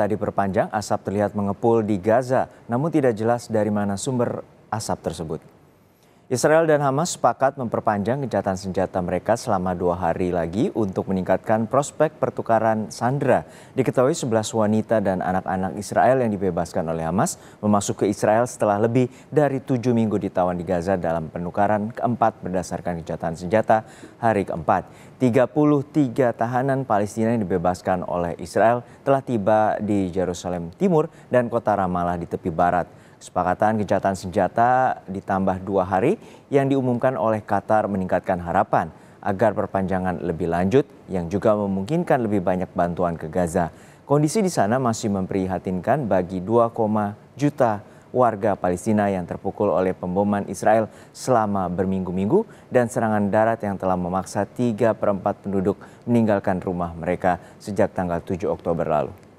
tak tadi perpanjang, asap terlihat mengepul di Gaza, namun tidak jelas dari mana sumber asap tersebut. Israel dan Hamas sepakat memperpanjang gencatan senjata mereka selama dua hari lagi untuk meningkatkan prospek pertukaran sandera. Diketahui 11 wanita dan anak-anak Israel yang dibebaskan oleh Hamas memasuk ke Israel setelah lebih dari tujuh minggu ditawan di Gaza dalam penukaran keempat berdasarkan gencatan senjata hari keempat. 33 tahanan Palestina yang dibebaskan oleh Israel telah tiba di Jerusalem Timur dan kota Ramallah di tepi barat. Kesepakatan gencatan senjata ditambah dua hari yang diumumkan oleh Qatar meningkatkan harapan agar perpanjangan lebih lanjut yang juga memungkinkan lebih banyak bantuan ke Gaza. Kondisi di sana masih memprihatinkan bagi 2, juta warga Palestina yang terpukul oleh pemboman Israel selama berminggu-minggu dan serangan darat yang telah memaksa 3 per 4 penduduk meninggalkan rumah mereka sejak tanggal 7 Oktober lalu.